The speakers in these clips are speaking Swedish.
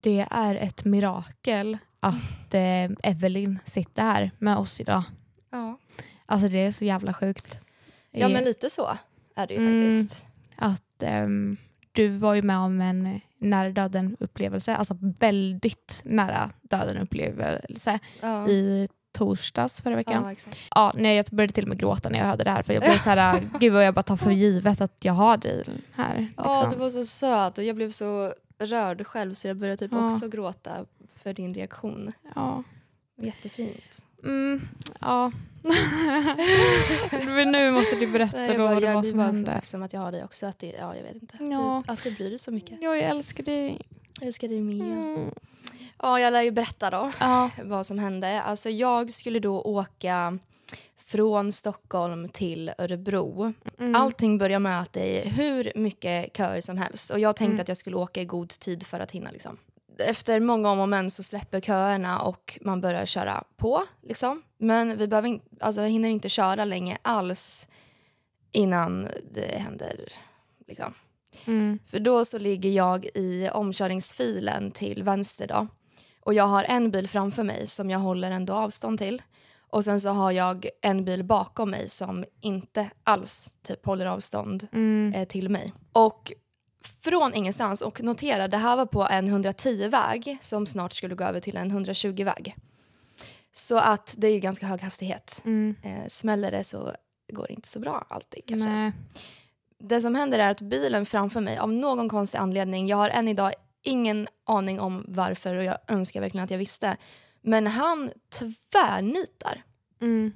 Det är ett mirakel att eh, Evelyn sitter här med oss idag. Ja. Alltså det är så jävla sjukt. Ja men eh, lite så är det ju mm, faktiskt. Att um, du var ju med om en nära döden upplevelse, alltså väldigt nära döden upplevelse ja. i torsdags förra veckan. Ja, exakt. ja, jag började till och med gråta när jag hörde det här för jag blev så här, gud vad jag bara tar för givet att jag har dig här. Liksom. Ja, du var så söt och jag blev så rörd själv så jag började typ ja. också gråta för din reaktion. Ja. Jättefint. Mm, ja. Men nu måste du berätta Nej, jag bara, då jag, vad som hände. Jag blir tacksam att jag har dig också. Att det, ja, jag vet inte. Typ, att, du, att du bryr dig så mycket. Ja, jag älskar dig. Jag älskar dig med. Mm. Ja, jag lär ju berätta då ja. vad som hände. Alltså jag skulle då åka från Stockholm till Örebro. Mm. Allting börjar med att det är hur mycket köer som helst och jag tänkte mm. att jag skulle åka i god tid för att hinna. Liksom. Efter många om och men så släpper köerna och man börjar köra på. Liksom. Men vi behöver in, alltså, hinner inte köra länge alls innan det händer. Liksom. Mm. För då så ligger jag i omkörningsfilen till vänster då. och jag har en bil framför mig som jag håller ändå avstånd till. Och sen så har jag en bil bakom mig som inte alls typ håller avstånd mm. eh, till mig. Och från ingenstans, och notera det här var på en 110-väg som snart skulle gå över till en 120-väg. Så att det är ju ganska hög hastighet. Mm. Eh, smäller det så går det inte så bra alltid kanske. Nej. Det som händer är att bilen framför mig av någon konstig anledning, jag har än idag ingen aning om varför och jag önskar verkligen att jag visste, men han tvärnitar. Mm.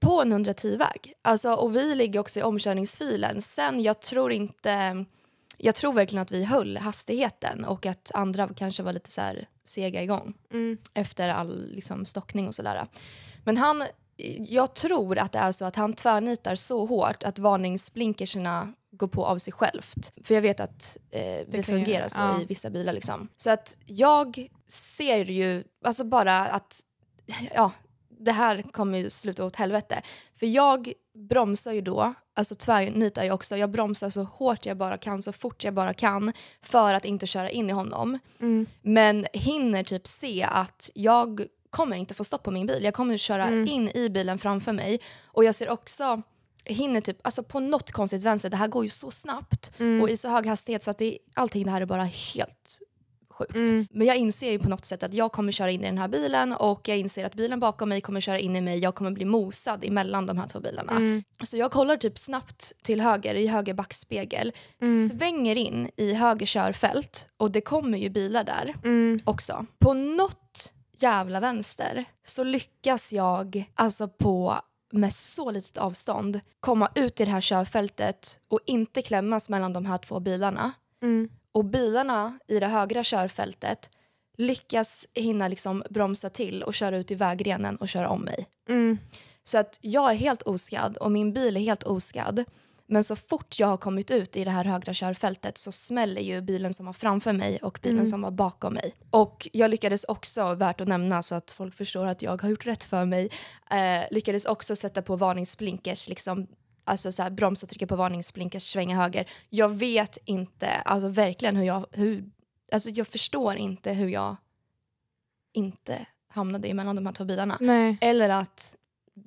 På en 110-väg. Alltså, och vi ligger också i omkörningsfilen. Sen jag tror inte... Jag tror verkligen att vi höll hastigheten och att andra kanske var lite så här sega igång mm. efter all liksom, stockning och sådär. Men han jag tror att det är så att han tvärnitar så hårt att varningsblinkerserna går på av sig självt. För jag vet att eh, det, det fungerar så ja. i vissa bilar. Liksom. Så att jag ser ju, alltså bara att ja, det här kommer ju sluta åt helvete. För jag bromsar ju då, alltså tvärnitar jag också, jag bromsar så hårt jag bara kan, så fort jag bara kan för att inte köra in i honom. Mm. Men hinner typ se att jag kommer inte få stopp på min bil. Jag kommer köra mm. in i bilen framför mig och jag ser också hinner typ, alltså på något konstigt vänster, det här går ju så snabbt mm. och i så hög hastighet så att det, allting det här är bara helt sjukt. Mm. Men jag inser ju på något sätt att jag kommer köra in i den här bilen och jag inser att bilen bakom mig kommer köra in i mig, jag kommer bli mosad emellan de här två bilarna. Mm. Så jag kollar typ snabbt till höger i höger backspegel, mm. svänger in i höger körfält och det kommer ju bilar där mm. också. På något jävla vänster så lyckas jag alltså på med så litet avstånd komma ut i det här körfältet och inte klämmas mellan de här två bilarna. Mm. Och bilarna i det högra körfältet lyckas hinna liksom bromsa till och köra ut i vägrenen och köra om mig. Mm. Så att jag är helt oskadd och min bil är helt oskadd. Men så fort jag har kommit ut i det här högra körfältet så smäller ju bilen som var framför mig och bilen mm. som var bakom mig. Och jag lyckades också, värt att nämna så att folk förstår att jag har gjort rätt för mig, eh, lyckades också sätta på varningsblinkers liksom alltså så här, bromsa, trycka på varningsblinkers, svänga höger. Jag vet inte, alltså verkligen hur jag, hur, alltså jag förstår inte hur jag inte hamnade emellan de här två bilarna. Nej. Eller att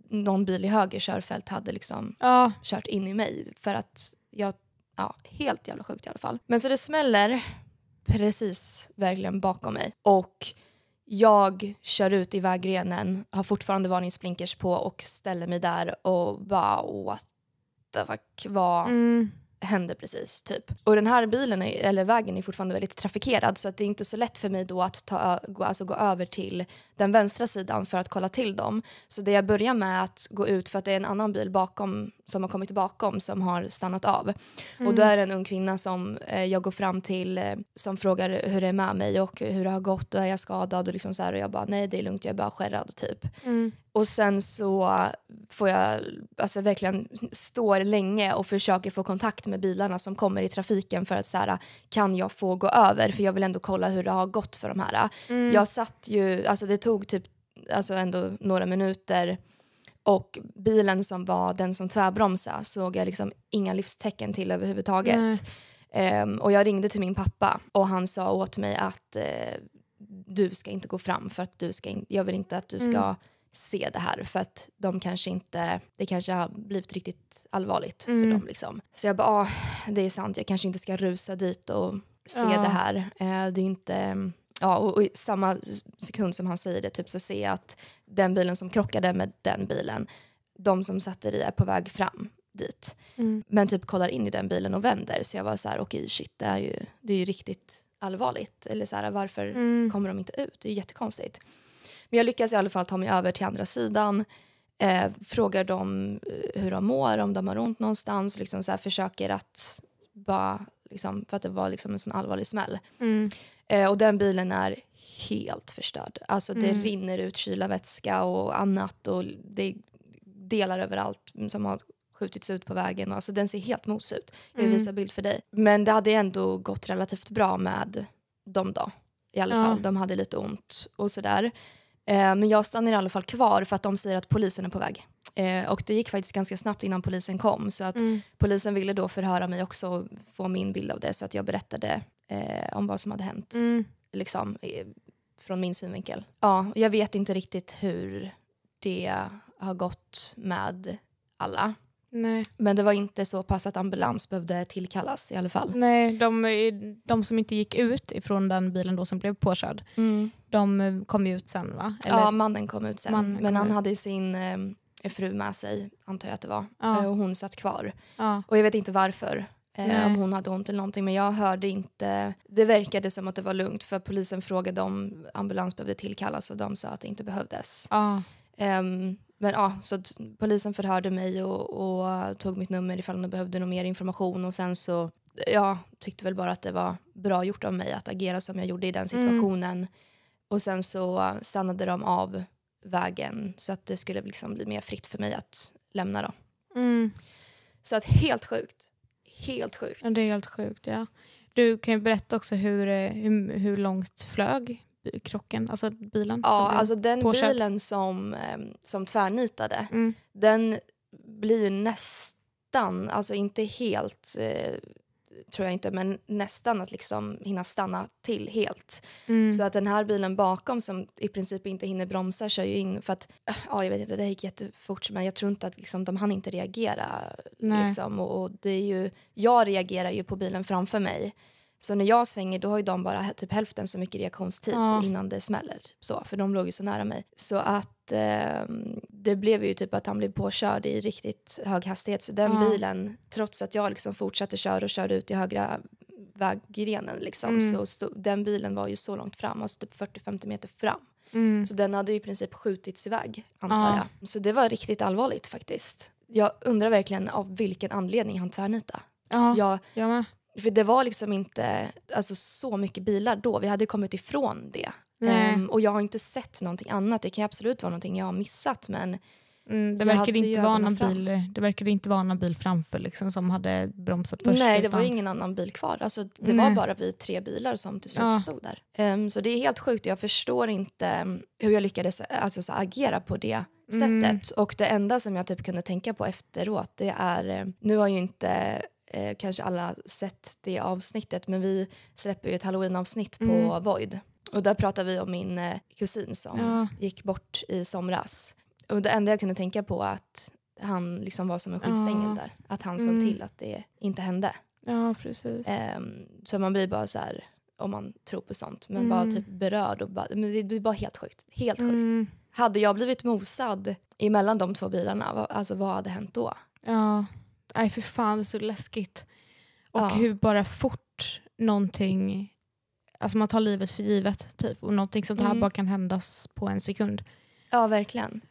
någon bil i höger körfält hade liksom ja. kört in i mig. För att jag, ja, helt jävla sjukt i alla fall. Men så det smäller precis verkligen bakom mig. Och jag kör ut i vägrenen, har fortfarande varningsblinkers på och ställer mig där och bara what the fuck, vad mm. hände precis typ? Och den här bilen, är, eller vägen är fortfarande väldigt trafikerad så att det är inte så lätt för mig då att ta, gå, alltså gå över till den vänstra sidan för att kolla till dem. Så det jag börjar med att gå ut för att det är en annan bil bakom som har kommit bakom som har stannat av. Mm. Och då mm. är det en ung kvinna som eh, jag går fram till eh, som frågar hur det är med mig och hur det har gått och är jag skadad och liksom så här, och jag bara nej det är lugnt jag är bara skärrad typ. Mm. Och sen så får jag alltså verkligen står länge och försöker få kontakt med bilarna som kommer i trafiken för att så här, kan jag få gå över för jag vill ändå kolla hur det har gått för de här. Mm. Jag satt ju, alltså det tog typ alltså ändå några minuter och bilen som var den som tvärbromsade såg jag liksom inga livstecken till överhuvudtaget. Um, och jag ringde till min pappa och han sa åt mig att uh, du ska inte gå fram för att du ska in, jag vill inte att du ska mm. se det här för att de kanske inte, det kanske har blivit riktigt allvarligt mm. för dem liksom. Så jag bara, ah, det är sant, jag kanske inte ska rusa dit och se ja. det här. Uh, det är inte ja, och, och, i samma sekund som han säger det typ, så ser jag att den bilen som krockade med den bilen, de som satt i är på väg fram dit. Mm. Men typ kollar in i den bilen och vänder. Så jag var så här, okej okay, shit, det är ju, det är ju riktigt allvarligt. Eller så här, varför mm. kommer de inte ut? Det är ju jättekonstigt. Men jag lyckas i alla fall ta mig över till andra sidan. Eh, frågar dem eh, hur de mår, om de har ont någonstans. Liksom så här, försöker att bara, liksom, för att det var liksom en sån allvarlig smäll. Mm. Eh, och den bilen är helt förstörd. Alltså det mm. rinner ut kylarvätska och annat och det är delar överallt som har skjutits ut på vägen. Alltså den ser helt mos ut. Jag mm. visar bild för dig. Men det hade ändå gått relativt bra med dem då. I alla ja. fall, de hade lite ont och sådär. Eh, men jag stannar i alla fall kvar för att de säger att polisen är på väg. Eh, och det gick faktiskt ganska snabbt innan polisen kom så att mm. polisen ville då förhöra mig också och få min bild av det så att jag berättade eh, om vad som hade hänt. Mm. Liksom, från min synvinkel. Ja, jag vet inte riktigt hur det har gått med alla. Nej. Men det var inte så pass att ambulans behövde tillkallas i alla fall. Nej, de, de som inte gick ut ifrån den bilen då som blev påkörd, mm. de kom ut sen va? Eller? Ja, mannen kom ut sen. Mannen men han ut. hade sin eh, fru med sig, antar jag att det var. Ja. Och hon satt kvar. Ja. Och jag vet inte varför eh, om mm. hon hade ont eller någonting men jag hörde inte. Det verkade som att det var lugnt för polisen frågade om ambulans behövde tillkallas och de sa att det inte behövdes. Ah. Um, men ja, så polisen förhörde mig och, och, tog mitt nummer ifall de behövde någon mer information och sen så ja, tyckte väl bara att det var bra gjort av mig att agera som jag gjorde i den mm. situationen. Mm. Och sen så stannade de av vägen så att det skulle liksom bli mer fritt för mig att lämna då. Mm. Så att helt sjukt helt sjukt. Ja, det är helt sjukt, ja. Du kan ju berätta också hur, eh, hur, hur långt flög krocken, alltså bilen? Ja, alltså den påkörd. bilen som, ehm, som tvärnitade, mm. den blir ju nästan, alltså inte helt eh, tror jag inte, men nästan att liksom hinna stanna till helt. Mm. Så att den här bilen bakom som i princip inte hinner bromsa kör ju in för att, äh, ja jag vet inte, det gick jättefort men jag tror inte att liksom, de hann inte reagera. Liksom, och, och, det är ju, jag reagerar ju på bilen framför mig. Så när jag svänger då har ju de bara typ hälften så mycket reaktionstid ja. innan det smäller. Så, för de låg ju så nära mig. Så att eh, det blev ju typ att han blev påkörd i riktigt hög hastighet. Så den mm. bilen, trots att jag liksom fortsatte köra och körde ut i högra väggrenen liksom, mm. så stod, den bilen var ju så långt fram, alltså typ 40-50 meter fram. Mm. Så den hade ju i princip skjutits iväg antar mm. jag. Så det var riktigt allvarligt faktiskt. Jag undrar verkligen av vilken anledning han tvärnitade. Ja, jag, jag för det var liksom inte alltså, så mycket bilar då, vi hade kommit ifrån det. Um, och jag har inte sett någonting annat. Det kan ju absolut vara någonting jag har missat men Mm, det, verkade inte vara någon bil, det verkade inte vara någon bil framför liksom, som hade bromsat först. Nej, det utan... var ingen annan bil kvar. Alltså, det Nej. var bara vi tre bilar som till slut ja. stod där. Um, så det är helt sjukt. Jag förstår inte ehm, hur jag lyckades alltså, så, agera på det mm. sättet. Och det enda som jag typ kunde tänka på efteråt det är, nu har ju inte eh, kanske alla sett det avsnittet men vi släpper ju ett halloweenavsnitt på mm. Void. Och där pratar vi om min eh, kusin som ja. gick bort i somras. Och det enda jag kunde tänka på att han liksom var som en skyddsängel ja. där. Att han såg mm. till att det inte hände. Ja, precis. Um, så man blir bara så här, om man tror på sånt, men mm. bara typ berörd och bara, men det blir bara helt sjukt. Helt sjukt. Mm. Hade jag blivit mosad emellan de två bilarna, vad, alltså vad hade hänt då? Ja, nej för fan det är så läskigt. Och ja. hur bara fort någonting alltså man tar livet för givet typ och någonting sånt här mm. bara kan hända på en sekund. Ja verkligen.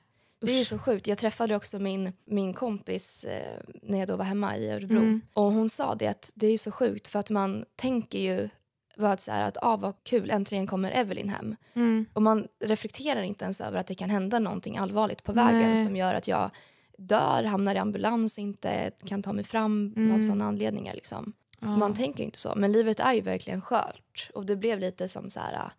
Det är ju så sjukt. Jag träffade också min, min kompis eh, när jag då var hemma i Örebro. Mm. Och hon sa det att det är ju så sjukt för att man tänker ju vad så här, att ah, vad kul, äntligen kommer Evelyn hem. Mm. Och man reflekterar inte ens över att det kan hända någonting allvarligt på vägen Nej. som gör att jag dör, hamnar i ambulans, inte kan ta mig fram mm. av sådana anledningar. Liksom. Mm. Man tänker inte så, men livet är ju verkligen skört. Och det blev lite som så här uh,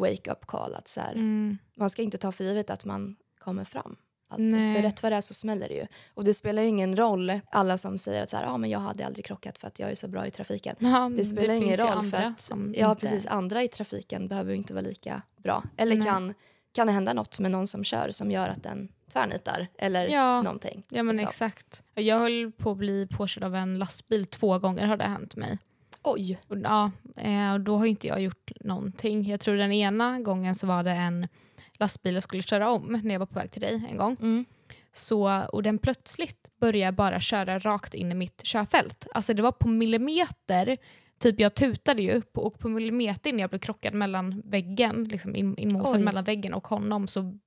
wake-up call. Att så här, mm. Man ska inte ta för givet att man kommer fram. Nej. För rätt vad det är så smäller det ju. Och det spelar ju ingen roll, alla som säger att så här, ah, men jag hade aldrig krockat för att jag är så bra i trafiken. Ja, det spelar det ingen roll för att ja, inte... precis, andra i trafiken behöver ju inte vara lika bra. Eller kan, kan det hända något med någon som kör som gör att den tvärnitar eller ja. någonting. Ja men liksom. exakt. Jag höll på att bli påkörd av en lastbil två gånger har det hänt mig. Oj! ja, eh, och då har inte jag gjort någonting. Jag tror den ena gången så var det en lastbil jag skulle köra om när jag var på väg till dig en gång. Mm. Så, och den plötsligt började bara köra rakt in i mitt körfält. Alltså det var på millimeter, typ jag tutade ju och på millimeter när jag blev krockad mellan väggen, liksom in, inmosad mellan väggen och honom så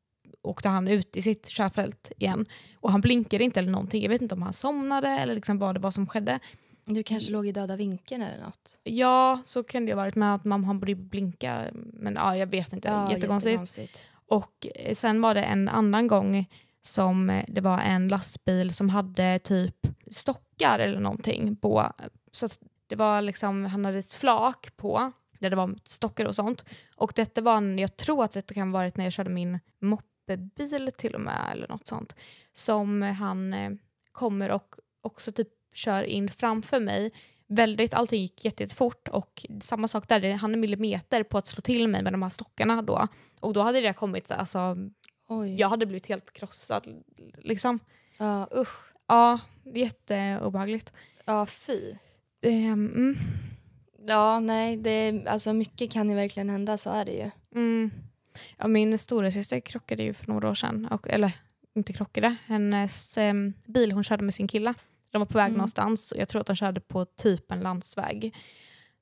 åkte han ut i sitt körfält igen. Och han blinkade inte eller någonting. Jag vet inte om han somnade eller liksom vad det var som skedde. Du kanske låg i döda vinkeln eller något? Ja, så kunde det ha varit. Men att man, han borde blinka. Men ja, jag vet inte. Ja, jättekonstigt. jättekonstigt. Och eh, sen var det en annan gång som eh, det var en lastbil som hade typ stockar eller någonting på. Så det var liksom, han hade ett flak på där det var stockar och sånt. Och detta var, jag tror att det kan ha varit när jag körde min moppe bil till och med eller något sånt som han eh, kommer och också typ kör in framför mig. Väldigt, allting gick jättefort och samma sak där, han är millimeter på att slå till mig med de här stockarna då. Och då hade det kommit, alltså, Oj. jag hade blivit helt krossad liksom. Ja usch. Ja, jätteobehagligt. Ja fy. Ehm, mm. Ja nej, det, alltså mycket kan ju verkligen hända, så är det ju. Mm. Ja, min stora syster krockade ju för några år sedan. Och, eller inte krockade, hennes eh, bil hon körde med sin kille. De var på väg mm. någonstans och jag tror att de körde på typ en landsväg.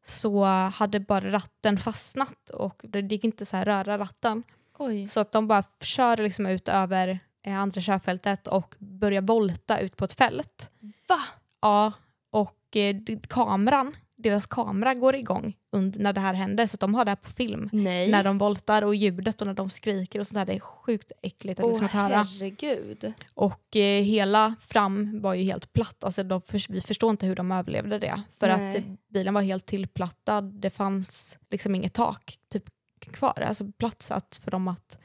Så hade bara ratten fastnat och det gick inte så här röra ratten. Oj. Så att de bara körde liksom ut över eh, andra körfältet och började volta ut på ett fält. Va? Ja, och eh, kameran deras kamera går igång när det här händer så de har det här på film. Nej. När de voltar och ljudet och när de skriker och sånt där. Det är sjukt äckligt att, oh, liksom att höra. Herregud. Och eh, hela fram var ju helt platt. Alltså, de, vi förstår inte hur de överlevde det. För Nej. att bilen var helt tillplattad. Det fanns liksom inget tak typ, kvar. Alltså plats för dem att...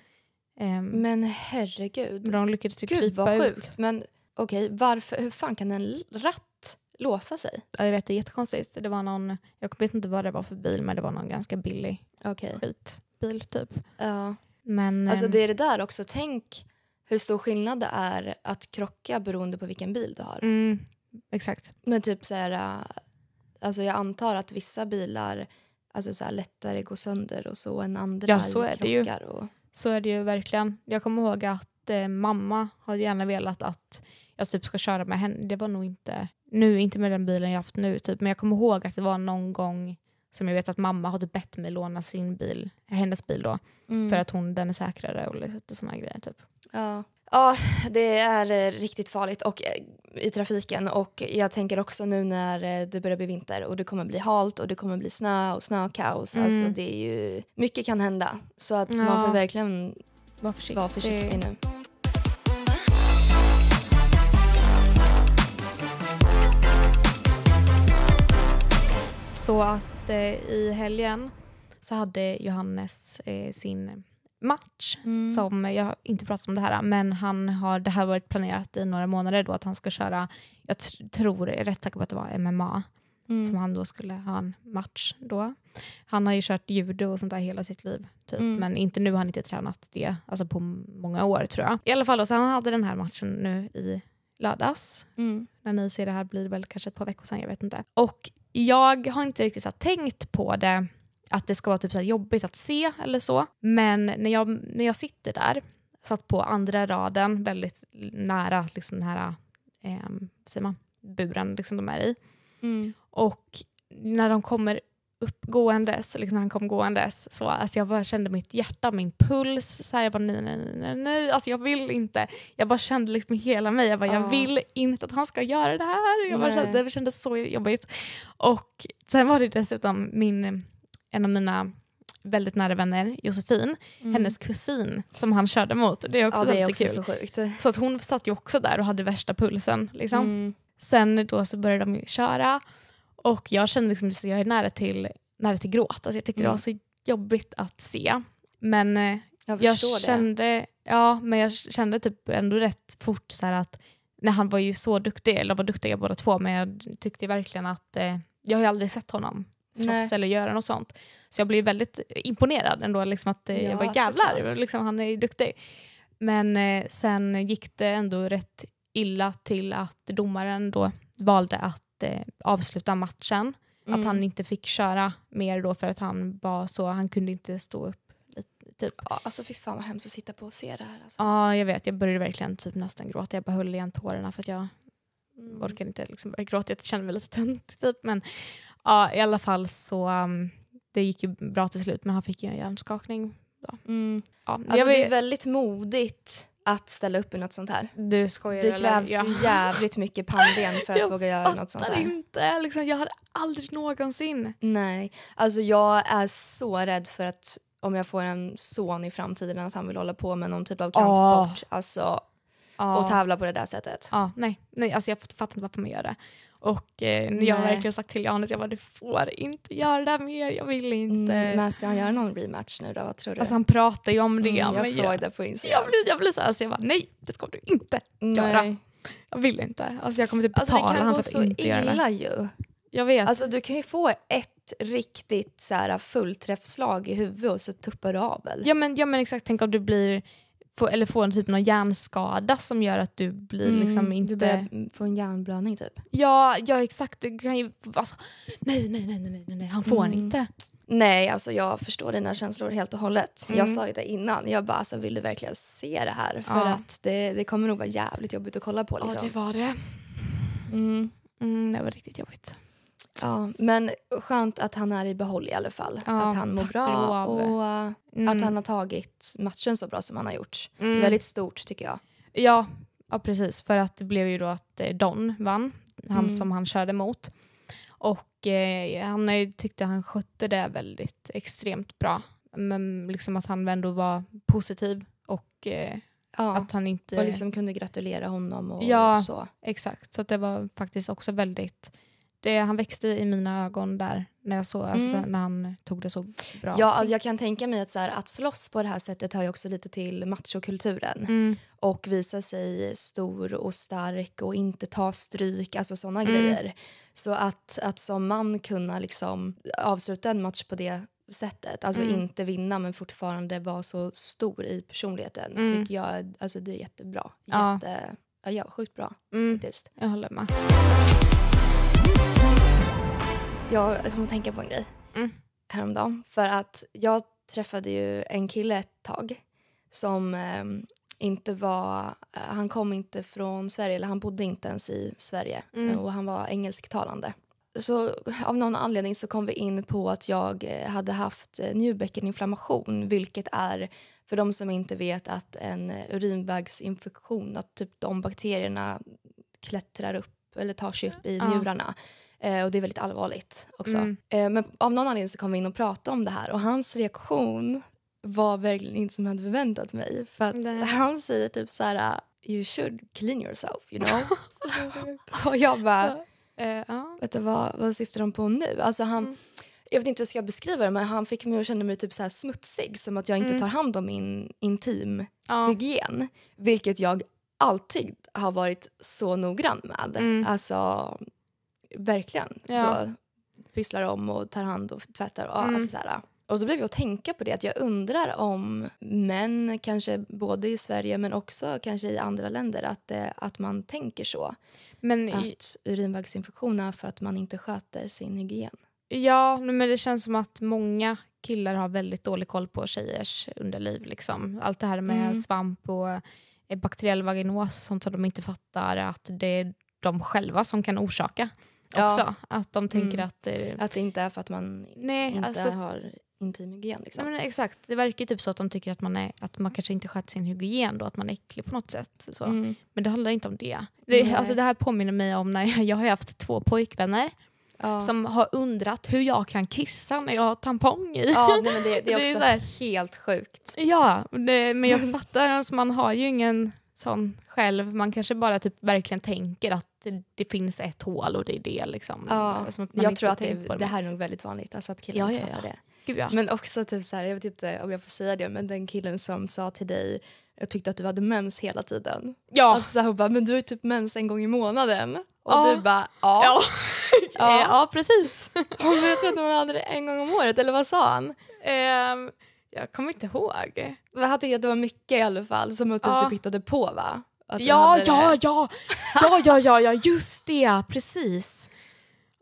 Eh, men herregud. De lyckades ju krypa ut. Men okej, okay, hur fan kan en ratt låsa sig? Jag vet, det är jättekonstigt. Det var någon, jag vet inte vad det var för bil men det var någon ganska billig okay. skitbil typ. Ja. Men, alltså ehm, det är det där också, tänk hur stor skillnad det är att krocka beroende på vilken bil du har. Mm, exakt. Men typ så här, äh, alltså jag antar att vissa bilar alltså så här, lättare går sönder och så än andra ja, så är det ju. Och... Så är det ju verkligen. Jag kommer ihåg att eh, mamma hade gärna velat att jag alltså, typ ska köra med henne. Det var nog inte, nu, inte med den bilen jag haft nu, typ. men jag kommer ihåg att det var någon gång som jag vet att mamma hade typ bett mig låna sin bil, hennes bil då, mm. för att hon, den är säkrare och lite sådana grejer. Typ. Ja. ja, det är eh, riktigt farligt och, eh, i trafiken och jag tänker också nu när eh, det börjar bli vinter och det kommer bli halt och det kommer bli snö och snökaos. Mm. Alltså det är ju, mycket kan hända så att ja. man får verkligen vara försiktig, var försiktig nu. Så att eh, i helgen så hade Johannes eh, sin match mm. som, eh, jag har inte pratat om det här, men han har, det här har varit planerat i några månader då att han ska köra, jag tror, jag är rätt säker på att det var MMA. Mm. som han då skulle ha en match då. Han har ju kört judo och sånt där hela sitt liv, typ. Mm. men inte nu har han inte tränat det alltså på många år tror jag. I alla fall, då, så han hade den här matchen nu i lördags. Mm. När ni ser det här blir det väl kanske ett par veckor sedan, jag vet inte. Och jag har inte riktigt så tänkt på det, att det ska vara typ så jobbigt att se eller så. Men när jag, när jag sitter där, satt på andra raden, väldigt nära liksom den här eh, säger man, buren liksom de är i. Mm. Och när de kommer uppgåendes, liksom han kom gåendes så alltså jag bara kände mitt hjärta, min puls, så här, jag bara nej, nej, nej, nej, alltså jag vill inte. Jag bara kände liksom hela mig, jag bara oh. jag vill inte att han ska göra det här. Jag bara kände, det kändes så jobbigt. Och sen var det dessutom min, en av mina väldigt nära vänner, Josefin, mm. hennes kusin som han körde mot. Det är också ja, det är också kul. så sjukt. Så att hon satt ju också där och hade värsta pulsen liksom. Mm. Sen då så började de köra och jag kände liksom, att jag är nära till, nära till gråt. Alltså jag tyckte mm. det var mm. så jobbigt att se. Men eh, jag, jag kände, det. Ja, men jag kände typ ändå rätt fort så att när han var ju så duktig, eller de var duktiga båda två, men jag tyckte verkligen att eh, jag har ju aldrig sett honom slåss eller göra något sånt. Så jag blev väldigt imponerad ändå, liksom att eh, ja, jag bara jävlar, liksom, han är ju duktig. Men eh, sen gick det ändå rätt illa till att domaren då valde att att eh, avsluta matchen. Mm. Att han inte fick köra mer då för att han var så, han kunde inte stå upp. typ. alltså fy fan vad hemskt att sitta på och se det här. Alltså. Ja, jag vet. Jag började verkligen typ nästan gråta. Jag bara höll igen tårarna för att jag mm. orkade inte liksom börja gråta. Jag kände mig lite tönt typ. Men ja, i alla fall så um, det gick ju bra till slut men han fick ju en hjärnskakning. Då. Mm. Ja, alltså, jag, det är väldigt modigt att ställa upp i något sånt här. Du skojar Det krävs eller? Ja. jävligt mycket pannben för att våga göra något sånt här. Jag fattar inte, liksom, jag hade aldrig någonsin. Nej, alltså jag är så rädd för att om jag får en son i framtiden att han vill hålla på med någon typ av kampsport. Oh. Alltså, oh. Och ah. tävla på det där sättet. oh, nej, nej alltså jag fattar inte varför man gör det. Och eh, jag har verkligen sagt till Johannes, jag bara du får inte göra det här mer, jag vill inte. Mm, men ska han göra någon rematch nu då? Vad tror du? Alltså han pratar ju om det. Mm, jag såg det på Instagram. Jag blir, jag blir så så alltså, jag bara nej det ska du inte nej. göra. Jag vill inte. Alltså jag kommer typ alltså, betala alltså, honom för att inte göra det. Det kan gå så illa ju. Jag vet. Alltså du kan ju få ett riktigt så här, fullträffslag i huvudet och så tuppar du av väl? Ja men, ja men exakt, tänk om du blir få, eller få en typ någon hjärnskada som gör att du blir mm, liksom inte... Du får en hjärnblödning typ? Ja, ja exakt. Du kan ju, alltså, nej, nej, nej, nej, nej, nej, han får mm. inte. Nej, alltså jag förstår dina känslor helt och hållet. Mm. Jag sa ju det innan. Jag bara, alltså, vill du verkligen se det här? För ja. att det, det kommer nog vara jävligt jobbigt att kolla på. Liksom. Ja, det var det. Mm. mm. det var riktigt jobbigt. Ja, men skönt att han är i behåll i alla fall. Ja, att han mår bra och mm. att han har tagit matchen så bra som han har gjort. Mm. Väldigt stort tycker jag. Ja, ja, precis. För att det blev ju då att eh, Don vann, han mm. som han körde mot. Och eh, han tyckte han skötte det väldigt extremt bra. Men liksom att han ändå var positiv och eh, ja, att han inte... Och liksom kunde gratulera honom och ja, så. exakt. Så det var faktiskt också väldigt det, han växte i mina ögon där när jag såg, alltså, mm. när han tog det så bra. Ja, alltså, jag kan tänka mig att, så här, att slåss på det här sättet hör ju också lite till machokulturen. Mm. Och visa sig stor och stark och inte ta stryk, alltså sådana mm. grejer. Så att, att som man kunna liksom avsluta en match på det sättet, alltså mm. inte vinna men fortfarande vara så stor i personligheten mm. tycker jag, alltså det är jättebra. Jätte, ja. ja, sjukt bra faktiskt. Jag håller med. Jag kom att tänka på en grej mm. häromdagen. För att jag träffade ju en kille ett tag som eh, inte var... Eh, han kom inte från Sverige, eller han bodde inte ens i Sverige. Mm. Eh, och han var engelsktalande. Så av någon anledning så kom vi in på att jag eh, hade haft njurbäckeninflammation, vilket är för de som inte vet att en urinvägsinfektion, att typ de bakterierna klättrar upp eller tar sig upp i njurarna. Eh, och det är väldigt allvarligt också. Mm. Eh, men av någon anledning så kom vi in och pratade om det här och hans reaktion var verkligen inte som jag hade förväntat mig. För att han säger typ så här, uh, you should clean yourself, you know. och jag bara, uh, uh. vet du, vad, vad syftar de på nu? Alltså han, mm. Jag vet inte hur jag ska beskriva det, men han fick mig att känna mig typ så här smutsig, som att jag inte mm. tar hand om min intim uh. hygien, vilket jag alltid har varit så noggrann med. Mm. Alltså verkligen. Ja. Så pysslar om och tar hand och tvättar. Och, mm. alltså, så här. och så blev jag att tänka på det att jag undrar om män, kanske både i Sverige men också kanske i andra länder, att, eh, att man tänker så. Men, att urinvägsinfektion är för att man inte sköter sin hygien. Ja, men det känns som att många killar har väldigt dålig koll på tjejers underliv. Liksom. Allt det här med mm. svamp och Eh, bakteriell vaginos, sånt som de inte fattar att det är de själva som kan orsaka. Också. Ja. Att de tänker mm. att... Det, eh, att det inte är för att man nej, inte alltså, har intim hygien. Liksom. Nej, men exakt, det verkar ju typ så att de tycker att man, är, att man kanske inte sköter sin hygien då, att man är äcklig på något sätt. Så. Mm. Men det handlar inte om det. Det, alltså, det här påminner mig om när jag, jag har haft två pojkvänner ja. som har undrat hur jag kan kissa när jag har tampong i. Ja, nej, men det, det är också det är helt sjukt. Ja, det, men jag fattar. alltså, man har ju ingen sån själv. Man kanske bara typ verkligen tänker att det, det finns ett hål och det är det. Liksom. Ja. Alltså, jag tror att det, det, här är nog väldigt vanligt, alltså att killar ja, inte ja, fattar ja. det. Gud, ja. Men också typ så här, jag vet inte om jag får säga det, men den killen som sa till dig jag tyckte att du hade mens hela tiden. Ja. Alltså, hon bara, men du har typ mens en gång i månaden. Och ja. du bara, ja. ja. Ja, ja precis. jag tror att man hade det en gång om året, eller vad sa han? Eh, jag kommer inte ihåg. Men han tyckte att det var mycket i alla fall som typ ja. hittade på va? Att ja, ja, ja, ja, ja, ja, ja, just det, precis.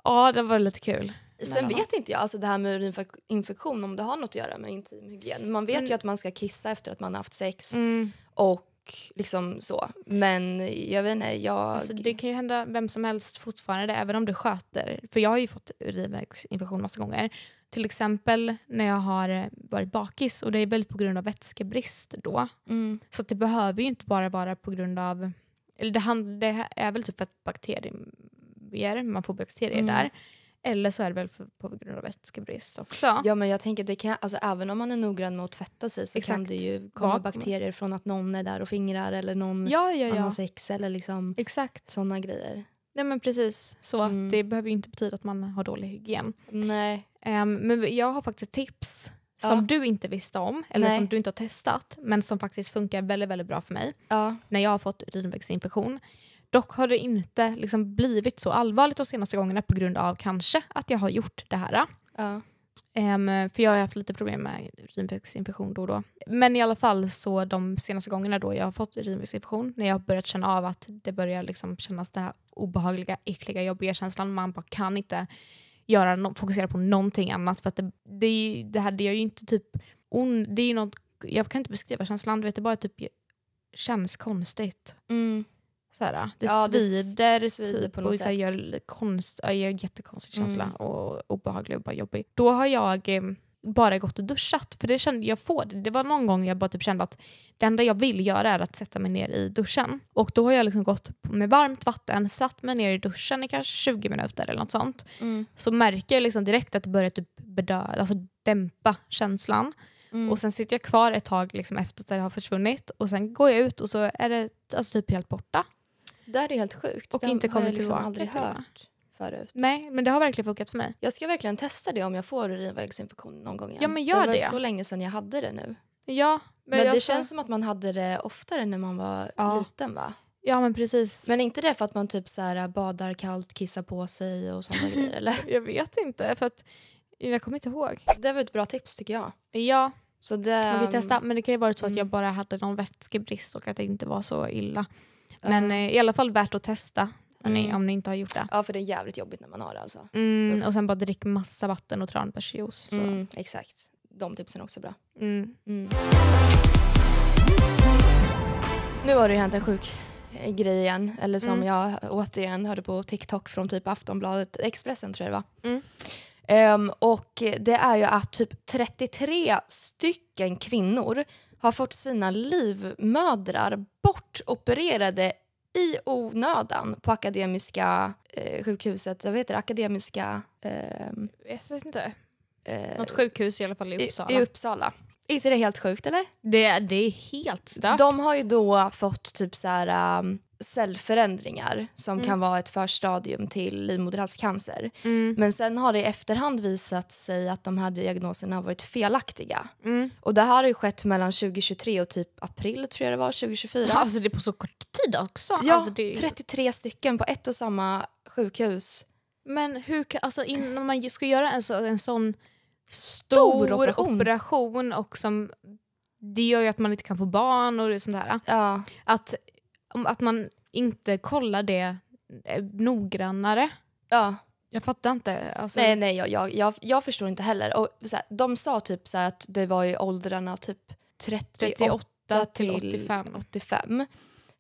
Ja, det var lite kul. Sen vet inte jag, alltså det här med urinfektion, om det har något att göra med intimhygien. Man vet mm. ju att man ska kissa efter att man har haft sex. Mm. Och liksom så. Men jag vet inte, jag... Alltså, det kan ju hända vem som helst fortfarande, även om du sköter. För jag har ju fått urinvägsinfektion massa gånger. Till exempel när jag har varit bakis och det är väl på grund av vätskebrist då. Mm. Så det behöver ju inte bara vara på grund av, eller det, hand, det är väl typ för att bakterier, man får bakterier mm. där. Eller så är det väl för, på grund av vätskebrist också. Ja men jag tänker det kan, alltså, även om man är noggrann med att tvätta sig så Exakt. kan det ju komma Bak. bakterier från att någon är där och fingrar eller någon ja, ja, ja. annan sex eller liksom sådana grejer. Nej men precis, så att mm. det behöver ju inte betyda att man har dålig hygien. Nej. Um, men jag har faktiskt tips som ja. du inte visste om eller Nej. som du inte har testat men som faktiskt funkar väldigt, väldigt bra för mig ja. när jag har fått urinvägsinfektion. Dock har det inte liksom blivit så allvarligt de senaste gångerna på grund av kanske att jag har gjort det här. Ja. Um, för jag har haft lite problem med urinvägsinfektion då och då. Men i alla fall så de senaste gångerna då jag har fått urinvägsinfektion, när jag har börjat känna av att det börjar liksom kännas den här obehagliga, äckliga, jobbiga känslan. Man bara kan inte göra no fokusera på någonting annat. För att det, det, det här det gör ju inte typ on Jag kan inte beskriva känslan, du vet, det bara typ känns konstigt. Mm. Såhär, äh, det ja, svider, det svider typ, på något och såhär, sätt. Gör konst, jag äh, gör jättekonstig mm. känsla mm. och obehaglig och bara jobbig. Då har jag eh, bara gått och duschat för det kände jag får det. Det var någon gång jag bara typ kände att det enda jag vill göra är att sätta mig ner i duschen. Och då har jag liksom gått med varmt vatten, satt mig ner i duschen i kanske 20 minuter eller något sånt. Mm. Så märker jag liksom direkt att det börjar typ bedö, alltså dämpa känslan. Mm. Och sen sitter jag kvar ett tag liksom efter att det har försvunnit och sen går jag ut och så är det alltså typ helt borta. Det är helt sjukt. Och det inte kommit liksom aldrig hört förut. Nej, men det har verkligen funkat för mig. Jag ska verkligen testa det om jag får urinvägsinfektion någon gång igen. Ja, men gör det. Var det var så länge sedan jag hade det nu. Ja. Men, men det ska... känns som att man hade det oftare när man var ja. liten va? Ja men precis. Men inte det för att man typ så här äh, badar kallt, kissar på sig och sådana grejer eller? Jag vet inte för att jag kommer inte ihåg. Det var ett bra tips tycker jag. Ja. Så det, man vill testa ehm, men det kan ju varit så att jag mm. bara hade någon vätskebrist och att det inte var så illa. Men eh, i alla fall värt att testa hörni, mm. om ni inte har gjort det. Ja, för det är jävligt jobbigt när man har det alltså. Mm, och sen bara drick massa vatten och tranbärsjuice. Mm, exakt. De tipsen är också bra. Mm. mm. Nu har det ju hänt en sjuk eh, grej igen, eller som mm. jag återigen hörde på TikTok från typ Aftonbladet, Expressen tror jag det var. Um, och det är ju att typ 33 stycken kvinnor har fått sina livmödrar bortopererade i onödan på Akademiska eh, sjukhuset. Vad heter det? Akademiska... Eh, jag vet inte. Eh, Något sjukhus i alla fall i Uppsala. I, i Uppsala. Är inte det helt sjukt eller? Det, det är helt stört. De har ju då fått typ så här... Um, cellförändringar som mm. kan vara ett förstadium till livmoderhalscancer. Mm. Men sen har det i efterhand visat sig att de här diagnoserna har varit felaktiga. Mm. Och det här har ju skett mellan 2023 och typ april tror jag det var, 2024. Alltså det är på så kort tid också? Ja, alltså det... 33 stycken på ett och samma sjukhus. Men hur kan, alltså innan man ska göra en, så, en sån stor, stor operation. operation och som det gör ju att man inte kan få barn och sånt där. Ja. Att att man inte kollar det eh, noggrannare. Ja. Jag fattar inte. Alltså... Nej, nej jag, jag, jag, jag, förstår inte heller. Och så här, de sa typ så att det var i åldrarna typ 38, 38 till 85. 85.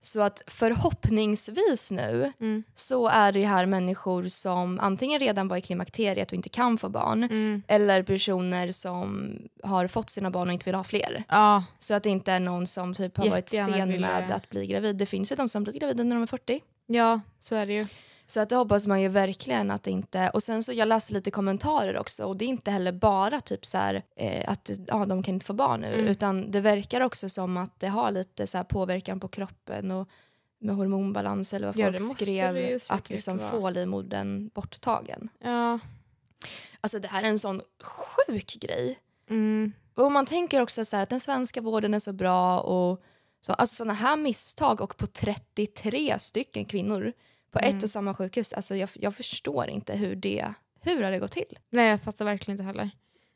Så att förhoppningsvis nu mm. så är det här människor som antingen redan var i klimakteriet och inte kan få barn mm. eller personer som har fått sina barn och inte vill ha fler. Ja. Så att det inte är någon som typ har Jättegärna varit sen med eh, att bli gravid. Det finns ju de som blir gravida när de är 40. Ja, så är det ju. Så att det hoppas man ju verkligen att det inte... Och sen så jag läste lite kommentarer också och det är inte heller bara typ så här, eh, att ja, de kan inte få barn nu mm. utan det verkar också som att det har lite så påverkan på kroppen och med hormonbalans eller vad ja, folk skrev att liksom få livmodern borttagen. Ja. Alltså det här är en sån sjuk grej. Mm. Och man tänker också så här, att den svenska vården är så bra och så, alltså sådana här misstag och på 33 stycken kvinnor på ett mm. och samma sjukhus. Alltså jag, jag förstår inte hur det, hur har det gått till? Nej jag fattar verkligen inte heller.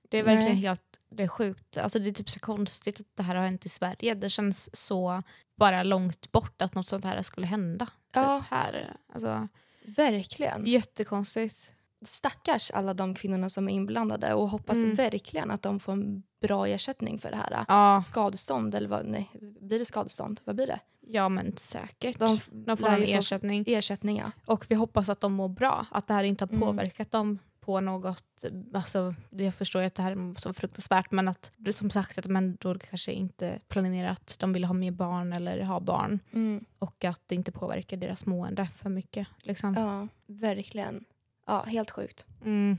Det är verkligen Nej. helt det är sjukt. Alltså det är typ så konstigt att det här har hänt i Sverige. Det känns så bara långt bort att något sånt här skulle hända. Typ ja. Typ här. Alltså, verkligen. Jättekonstigt. Stackars alla de kvinnorna som är inblandade och hoppas mm. verkligen att de får en bra ersättning för det här. Ja. Skadestånd eller vad, nej, blir det skadestånd? Vad blir det? Ja men säkert. De, de får en ersättning. Ersättning ja. Och vi hoppas att de mår bra, att det här inte har mm. påverkat mm. dem på något, alltså jag förstår ju att det här är så fruktansvärt men att som sagt att men då kanske inte planerar att de vill ha mer barn eller ha barn mm. och att det inte påverkar deras mående för mycket. Liksom. Ja, verkligen. Ja, helt sjukt. Mm.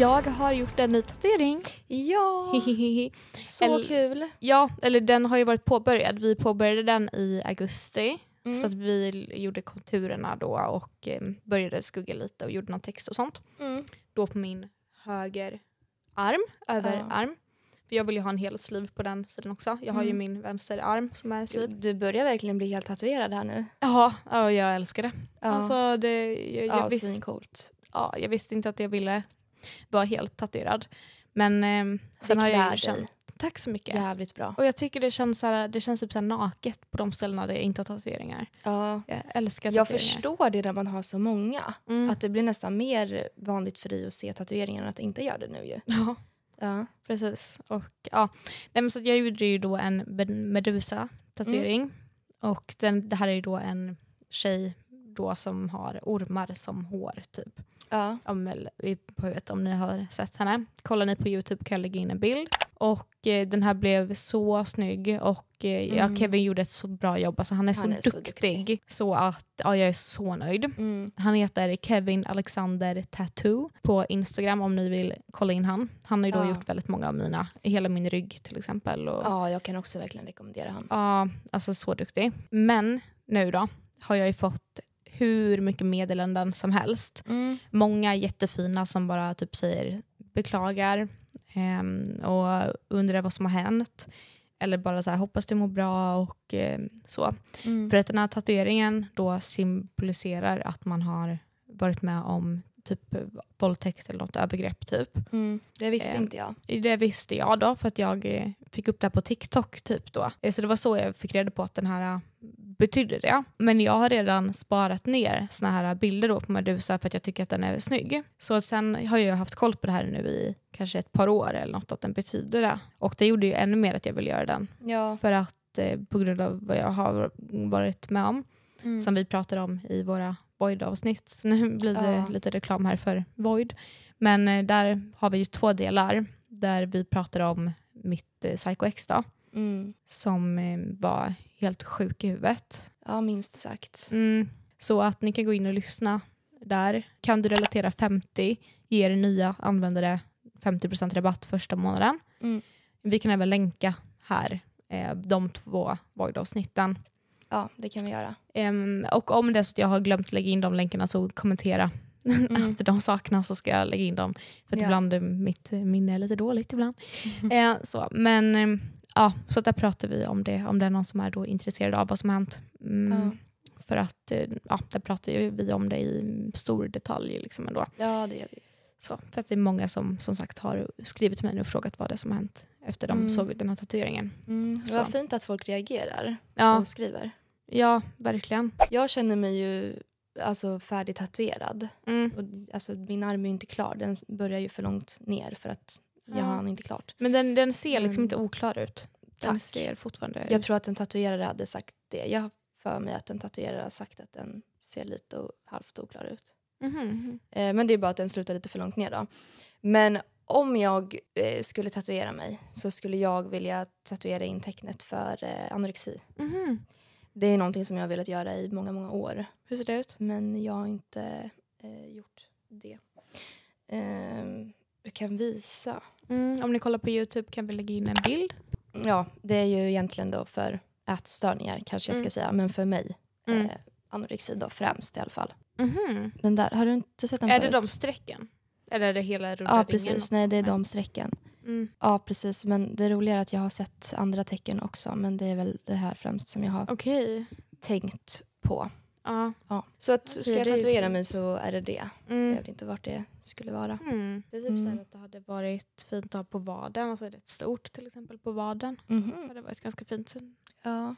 Jag har gjort en ny tatuering. Ja, så eller, kul. Ja, eller den har ju varit påbörjad. Vi påbörjade den i augusti. Mm. Så att vi gjorde konturerna då och eh, började skugga lite och gjorde någon text och sånt. Mm. Då på min höger arm, överarm. För jag vill ju ha en hel sliv på den sidan också. Jag har mm. ju min vänsterarm som är sliv. Du, du, börjar verkligen bli helt tatuerad här nu. Ja, jag älskar det. Ja. Alltså det... Jag, jag ja, visst, Ja, jag visste inte att jag ville var helt tatuerad. Men eh, sen har jag känt... Tack så mycket. Jävligt bra. Och jag tycker det känns, såhär, det känns typ såhär naket på de ställena där jag inte har tatueringar. Ja. Jag älskar tatueringar. Jag förstår det när man har så många. Mm. Att det blir nästan mer vanligt för dig att se tatueringar än att inte göra det nu ju. Ja. Ja. Precis. Och, ja. Nej, men så jag gjorde ju då en Medusa-tatuering. Mm. Och den, det här är ju då en tjej då som har ormar som hår typ. Ja. Om, på huvudet om ni har sett henne. Kollar ni på Youtube kan jag lägga in en bild. Och eh, den här blev så snygg och eh, mm. ja, Kevin gjorde ett så bra jobb. Alltså, han är, han så, är duktig, så duktig så att ja, jag är så nöjd. Mm. Han heter Kevin Alexander Tattoo på Instagram om ni vill kolla in han. Han har ju då ja. gjort väldigt många av mina, hela min rygg till exempel. Och, ja, jag kan också verkligen rekommendera honom. Ja, alltså så duktig. Men nu då har jag ju fått hur mycket meddelanden som helst. Mm. Många jättefina som bara typ säger beklagar eh, och undrar vad som har hänt. Eller bara så här, hoppas du mår bra och eh, så. Mm. För att den här tatueringen då symboliserar att man har varit med om typ våldtäkt eller något övergrepp. Typ. Mm, det visste eh, inte jag. Det visste jag då för att jag eh, fick upp det här på TikTok typ då. Eh, så det var så jag fick reda på att den här betydde det. Men jag har redan sparat ner såna här bilder då på Medusa för att jag tycker att den är snygg. Så sen har jag haft koll på det här nu i kanske ett par år eller något, att den betyder det. Och det gjorde ju ännu mer att jag ville göra den. Ja. För att eh, på grund av vad jag har varit med om, mm. som vi pratade om i våra Void-avsnitt. Nu blir det ja. lite reklam här för Void. Men eh, där har vi ju två delar där vi pratar om mitt eh, Psycho X då mm. som eh, var helt sjuk i huvudet. Ja, minst sagt. Mm. Så att ni kan gå in och lyssna där. Kan du relatera 50 ge er nya användare 50% rabatt första månaden. Mm. Vi kan även länka här eh, de två vagdavsnitten. Ja, det kan vi göra. Um, och om det är så att jag har glömt lägga in de länkarna så kommentera mm. att de saknas så ska jag lägga in dem. För ja. ibland är mitt minne lite dåligt ibland. Mm. så, men ja, så där pratar vi om det, om det är någon som är då intresserad av vad som har hänt. Mm, ja. För att eh, ja, där pratar vi om det i stor detalj. Liksom ändå. Ja, det gör vi. Så, för att det är många som som sagt har skrivit till mig nu och frågat vad det är som har hänt efter de mm. såg den här tatueringen. Mm. Vad fint att folk reagerar ja. och skriver. Ja, verkligen. Jag känner mig ju alltså, färdigtatuerad. Mm. Och, alltså, min arm är ju inte klar, den börjar ju för långt ner för att jag hann inte klart. Men den, den ser liksom mm. inte oklar ut. Den Tack. ser fortfarande... Jag tror att en tatuerare hade sagt det. Jag har för mig att en tatuerare har sagt att den ser lite och, halvt oklar ut. Mm-hmm. Eh, men det är bara att den slutar lite för långt ner då. Men om jag eh, skulle tatuera mig så skulle jag vilja tatuera in tecknet för eh, anorexi. Mm-hmm. Det är någonting som jag har velat göra i många, många år. Hur ser det ut? Men jag har inte eh, gjort det. Um, jag kan visa. Mm, om ni kollar på Youtube kan vi lägga in en bild. Ja, det är ju egentligen då för ätstörningar kanske jag ska mm. säga, men för mig mm. eh, anorexi då främst i alla fall. Mm. Den där, har du inte sett den Är förut? det de strecken? Eller är det hela runda Ja, precis. Nej, det är de strecken. Mm. Ja, precis. Men det roliga är att jag har sett andra tecken också, men det är väl det här främst som jag har okay. tänkt på. Ja. ja. Så att, ska jag tatuera mig så är det det. Mm. Jag vet inte vart det är skulle vara. Mm. Det är typ mm. att det hade varit fint att ha på vaden, alltså rätt stort till exempel på vaden. Mm. Det hade varit ganska fint. Ja. Um,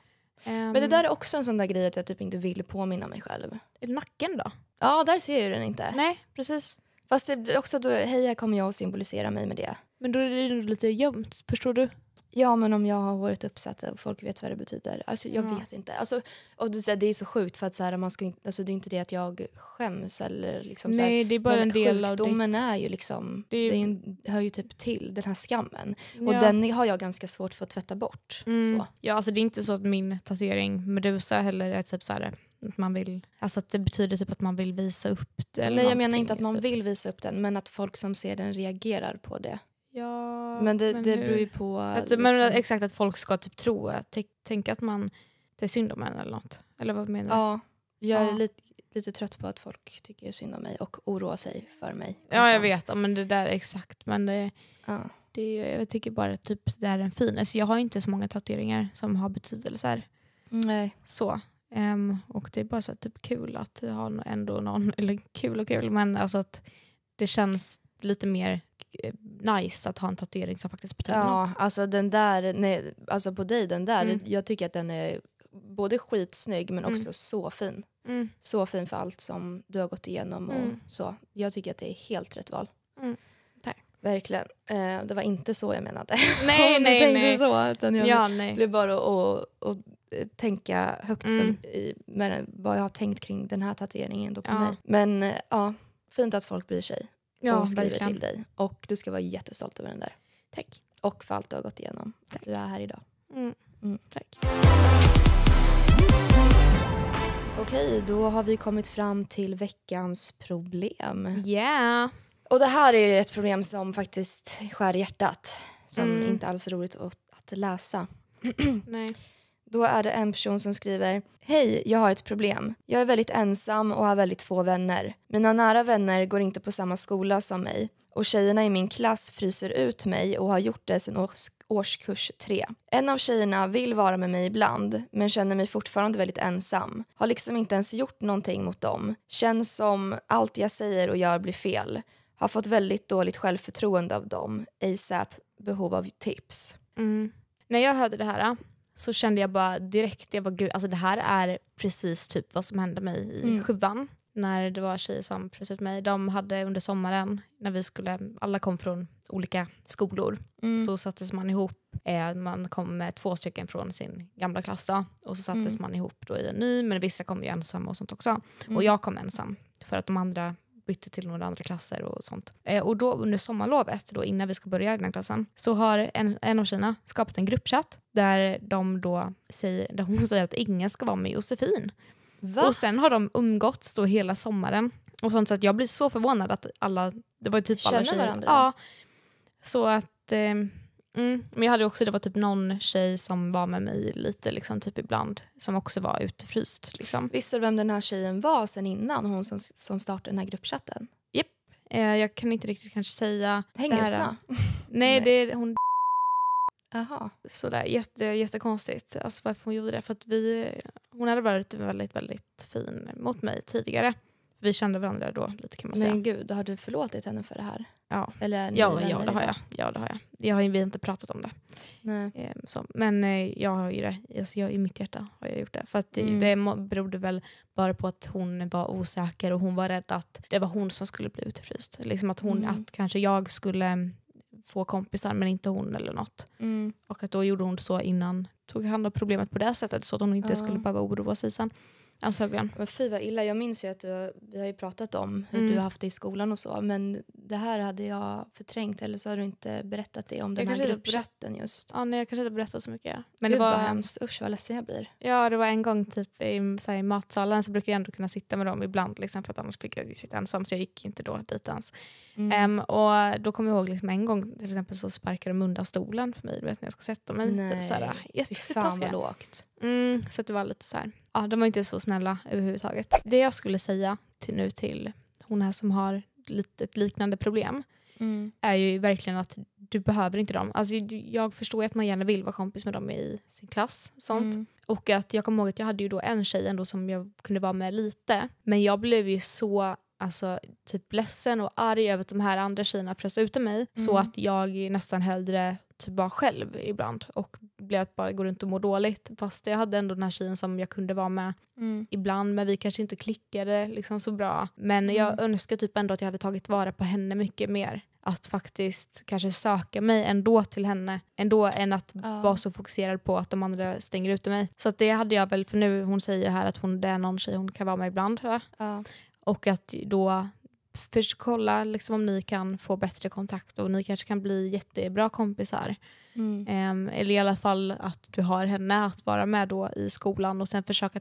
Men det där är också en sån där grej att jag typ inte vill påminna mig själv. Nacken då? Ja, där ser jag ju den inte. Nej, precis. Fast det också då, hej här kommer jag att symbolisera mig med det. Men då är det lite gömt, förstår du? Ja, men om jag har håret uppsatt och folk vet vad det betyder. Alltså, jag ja. vet inte. Alltså, och det, det är så sjukt för att så här, man ska inte, alltså, det är inte det att jag skäms eller liksom Nej, så här, det är bara en del av ditt... är ju liksom, det, är... det är en, hör ju typ till den här skammen. Ja. Och den har jag ganska svårt för att tvätta bort. Mm. Så. Ja, alltså det är inte så att min tatuering Medusa heller är typ så här att man vill, alltså att det betyder typ att man vill visa upp det. Eller Nej, jag menar inte att man typ. vill visa upp den, men att folk som ser den reagerar på det. Ja, men det, men det beror ju på... Att, liksom. men exakt, att folk ska typ tro, att, tänk att man det är synd om en eller något. Eller vad menar du? Ja, jag är Lite, lite trött på att folk tycker synd om mig och oroar sig för mig. Konstant. Ja, jag vet. men det där är exakt. Men det, ja. det, jag tycker bara att typ, det är en fin... Alltså, jag har inte så många tatueringar som har betydelse här. Nej. Så. Um, och det är bara så här, typ kul att ha ändå någon, eller kul och kul, men alltså att det känns lite mer eh, nice att ha en tatuering som faktiskt betyder ja, något. Alltså den där, nej, alltså på dig den där, mm. jag tycker att den är både skitsnygg men också mm. så fin. Mm. Så fin för allt som du har gått igenom och mm. så. Jag tycker att det är helt rätt val. Mm. Verkligen. Eh, det var inte så jag menade. Nej, Om nej, tänkte nej. så. Utan jag ja, blev bara att tänka högt mm. för, i, med vad jag har tänkt kring den här tatueringen då på ja. mig. Men eh, ja, fint att folk bryr sig. Ja, och skriver verkligen. till dig. Och du ska vara jättestolt över den där. Tack. Och för allt du har gått igenom. Tack. Du är här idag. Mm. Mm. Tack. Okej, då har vi kommit fram till veckans problem. Yeah. Och det här är ett problem som faktiskt skär i hjärtat. Som mm. inte alls är roligt att, att läsa. Nej. Då är det en person som skriver Hej, jag har ett problem. Jag är väldigt ensam och har väldigt få vänner. Mina nära vänner går inte på samma skola som mig och tjejerna i min klass fryser ut mig och har gjort det sedan årskurs tre. En av tjejerna vill vara med mig ibland men känner mig fortfarande väldigt ensam. Har liksom inte ens gjort någonting mot dem. Känns som allt jag säger och gör blir fel. Har fått väldigt dåligt självförtroende av dem. ASAP, behov av tips. Mm. När jag hörde det här så kände jag bara direkt, jag bara, gud, alltså det här är precis typ vad som hände mig i mm. sjuan. När det var tjejer som frös ut mig. De hade under sommaren, när vi skulle, alla kom från olika skolor, mm. så sattes man ihop. Eh, man kom med två stycken från sin gamla klass då, och så sattes mm. man ihop då i en ny, men vissa kom ju ensamma och sånt också. Och mm. jag kom ensam för att de andra bytte till några andra klasser och sånt. Eh, och då under sommarlovet, då, innan vi ska börja Agnan-klassen, så har en, en av tjejerna skapat en gruppchatt där, de då säger, där hon säger att ingen ska vara med Josefin. Va? Och sen har de umgåtts då hela sommaren. Och sånt, så att jag blir så förvånad att alla, det var typ Känner alla tjejer. Varandra. Ja, så att eh, Mm, men jag hade också, det var typ någon tjej som var med mig lite liksom, typ ibland som också var utfryst Liksom. Visste du vem den här tjejen var sen innan, hon som, som startade den här gruppchatten? Japp, yep. eh, jag kan inte riktigt kanske säga. Hänger du Nej, Nej, det är hon Aha. Sådär, jätte, jättekonstigt alltså varför hon gjorde det. För att vi, hon hade varit väldigt, väldigt fin mot mig tidigare vi kände varandra då lite kan man säga. Men gud, har du förlåtit henne för det här? Ja, Eller ja, ja, det, har jag. ja det har jag. jag har, vi har inte pratat om det. Eh, så, men eh, jag har ju det, alltså, jag, i mitt hjärta har jag gjort det. För att mm. det berodde väl bara på att hon var osäker och hon var rädd att det var hon som skulle bli utfryst. Liksom att, hon, mm. att kanske jag skulle få kompisar men inte hon eller något. Mm. Och att då gjorde hon så innan, tog hand om problemet på det sättet så att hon inte ja. skulle behöva oroa sig sen. Alltså, Antagligen. Men fy vad illa. Jag minns ju att du, vi har ju pratat om hur mm. du har haft det i skolan och så. Men det här hade jag förträngt eller så har du inte berättat det om den här gruppchatten just. Ja, nej, jag kanske inte berättat så mycket. Men Gud, det var hemskt. Usch vad ledsen jag blir. Ja, det var en gång typ i, så här, i matsalen så brukar jag ändå kunna sitta med dem ibland liksom, för att annars fick jag ju sitta ensam så jag gick inte då dit ens. Mm. Um, och då kommer jag ihåg liksom, en gång till exempel så sparkade de undan stolen för mig Du vet, när jag ska sätta mig. Nej, typ, så här, Fy fan vad lågt. Mm, så det var lite så här. Ja, de var inte så snälla överhuvudtaget. Det jag skulle säga till nu till hon här som har lite, ett liknande problem mm. är ju verkligen att du behöver inte dem. Alltså, jag förstår ju att man gärna vill vara kompis med dem i sin klass. sånt. Mm. Och att Jag kommer ihåg att jag hade ju då en tjej ändå som jag kunde vara med lite. Men jag blev ju så alltså, typ ledsen och arg över att de här andra tjejerna frös ut mig. Mm. Så att jag nästan hellre ut typ bara själv ibland och blev att bara gå runt och må dåligt. Fast jag hade ändå den här tjejen som jag kunde vara med mm. ibland men vi kanske inte klickade liksom så bra. Men mm. jag önskar typ ändå att jag hade tagit vara på henne mycket mer. Att faktiskt kanske söka mig ändå till henne ändå än att uh. vara så fokuserad på att de andra stänger ute mig. Så det hade jag väl, för nu hon säger här att hon, det är någon tjej hon kan vara med ibland. Ja? Uh. Och att då först kolla liksom, om ni kan få bättre kontakt och ni kanske kan bli jättebra kompisar. Mm. Um, eller i alla fall att du har henne att vara med då i skolan och sen försöka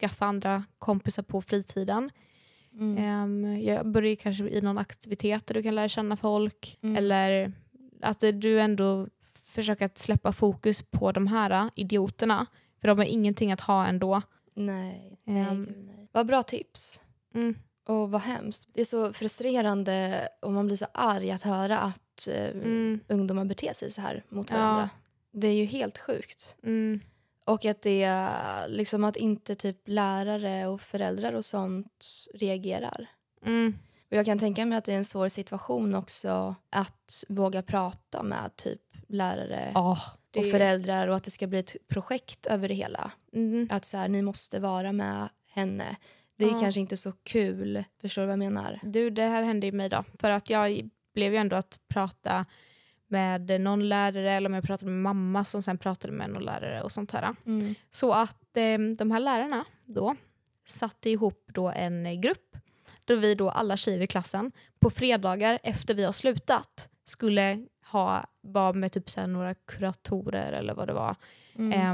skaffa andra kompisar på fritiden. Mm. Um, jag börjar kanske i någon aktivitet där du kan lära känna folk mm. eller att du ändå försöker att släppa fokus på de här idioterna för de har ingenting att ha ändå. Nej, nej, um, nej. Vad bra tips. Mm. Och vad hemskt. Det är så frustrerande och man blir så arg att höra att eh, mm. ungdomar beter sig så här mot varandra. Ja. Det är ju helt sjukt. Mm. Och att det liksom att inte typ lärare och föräldrar och sånt reagerar. Mm. Och jag kan tänka mig att det är en svår situation också att våga prata med typ lärare oh, och är... föräldrar och att det ska bli ett projekt över det hela. Mm. Att så här, ni måste vara med henne det är ja. kanske inte så kul. Förstår du vad jag menar? Du, det här hände ju mig då. För att jag blev ju ändå att prata med någon lärare eller om jag pratade med mamma som sen pratade med någon lärare och sånt här. Mm. Så att eh, de här lärarna då satte ihop då en grupp där vi då alla tjejer i klassen på fredagar efter vi har slutat skulle ha, var med typ så några kuratorer eller vad det var. Mm.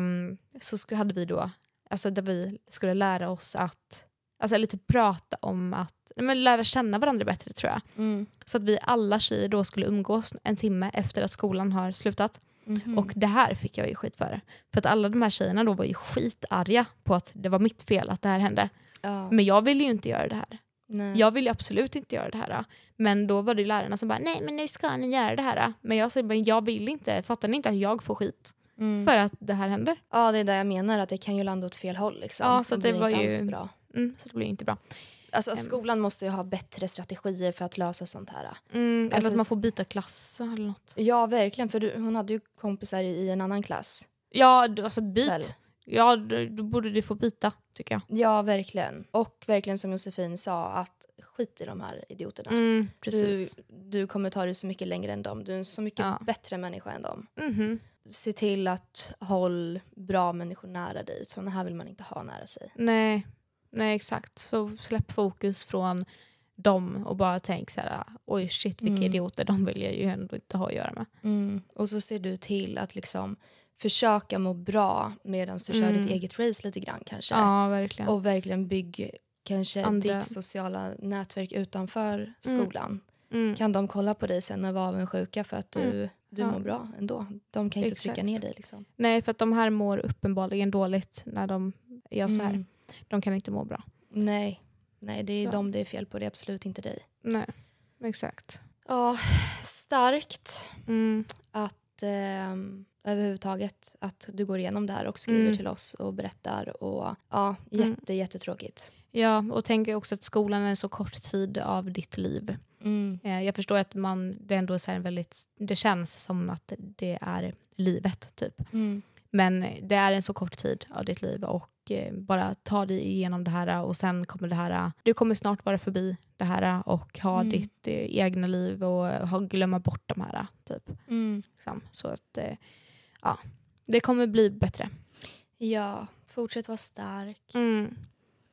Um, så hade vi då, alltså där vi skulle lära oss att Alltså, eller typ prata om att men lära känna varandra bättre tror jag. Mm. Så att vi alla tjejer då skulle umgås en timme efter att skolan har slutat. Mm -hmm. Och det här fick jag ju skit för. För att alla de här tjejerna då var ju skitarga på att det var mitt fel att det här hände. Oh. Men jag ville ju inte göra det här. Nej. Jag ville absolut inte göra det här. Men då var det lärarna som bara, nej men nu ska ni göra det här. Men jag sa, men jag vill inte, fattar ni inte att jag får skit? Mm. För att det här händer. Ja det är det jag menar, att det kan ju landa åt fel håll. Liksom. Ja, så det, det var ju... Bra. Mm. Så det blir inte bra. Alltså, skolan måste ju ha bättre strategier för att lösa sånt här. Mm, eller alltså, att man får byta klass eller något. Ja, verkligen. För du, hon hade ju kompisar i en annan klass. Ja, alltså byt. Väl? Ja, då borde du få byta, tycker jag. Ja, verkligen. Och verkligen som Josefin sa, att skit i de här idioterna. Mm, du, du, kommer ta dig så mycket längre än dem. Du är en så mycket ja. bättre människa än dem. Mm -hmm. Se till att hålla bra människor nära dig. Sådana här vill man inte ha nära sig. Nej, nej exakt. Så släpp fokus från dem och bara tänk så här, oj shit vilka mm. idioter, de vill jag ju ändå inte ha att göra med. Mm. Och så ser du till att liksom försöka må bra medan du mm. kör ditt mm. eget race lite grann kanske. Ja, verkligen. Och verkligen bygg kanske Andra. ditt sociala nätverk utanför mm. skolan. Mm. Kan de kolla på dig sen och vara avundsjuka för att du du ja. mår bra ändå. De kan inte Exakt. trycka ner dig. Liksom. Nej, för att de här mår uppenbarligen dåligt när de gör så här. Mm de kan inte må bra. Nej, Nej det är så. dem det är fel på, det är absolut inte dig. Nej, exakt. Ja, starkt mm. att eh, överhuvudtaget att du går igenom det här och skriver mm. till oss och berättar. Och, ja, mm. jätte, mm. jättetråkigt. Ja, och tänk också att skolan är en så kort tid av ditt liv. Mm. Eh, jag förstår att man, det, ändå är en väldigt, det känns som att det är livet, typ. Mm. Men det är en så kort tid av ditt liv och Eh, bara ta dig igenom det här och sen kommer det här, du kommer snart vara förbi det här och ha mm. ditt eh, egna liv och eh, ha, glömma bort de här. Typ. Mm. Liksom. Så att, ja, det kommer bli bättre. Ja, fortsätt vara stark. Mm.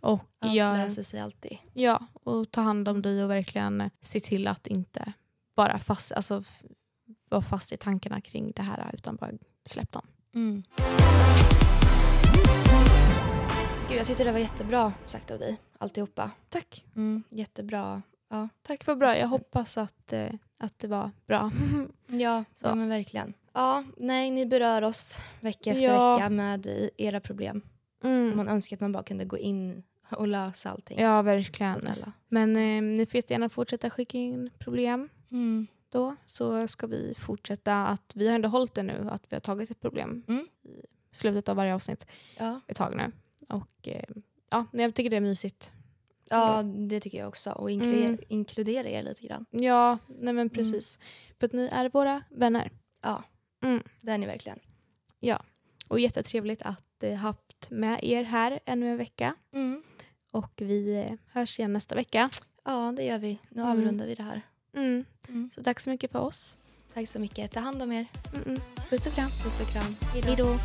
Och Allt gör, löser sig alltid. Ja, och ta hand om dig och verkligen se till att inte bara fast, alltså, vara fast i tankarna kring det här utan bara släpp dem. Mm jag tyckte det var jättebra sagt av dig, alltihopa. Tack. Mm, jättebra. Ja. Tack, vad bra. Jag hoppas att, eh, att det var bra. ja, Så. ja, men verkligen. Ja, nej, ni berör oss vecka efter ja. vecka med era problem. Mm. Man önskar att man bara kunde gå in och lösa allting. Ja, verkligen. Men eh, ni får gärna fortsätta skicka in problem. Mm. Då så ska vi fortsätta att, vi har ändå hållit det nu, att vi har tagit ett problem mm. i slutet av varje avsnitt ja. ett tag nu. Och eh, ja, jag tycker det är mysigt. Ja, det tycker jag också. Och inkluder, mm. inkludera er lite grann. Ja, nej men precis. Mm. För att ni är våra vänner. Ja, mm. det är ni verkligen. Ja, och jättetrevligt att eh, haft med er här ännu en vecka. Mm. Och vi eh, hörs igen nästa vecka. Ja, det gör vi. Nu mm. avrundar vi det här. Mm, mm. Så tack så mycket för oss. Tack så mycket. Ta hand om er. Mm -mm. Puss och kram. Puss och kram. Hej då.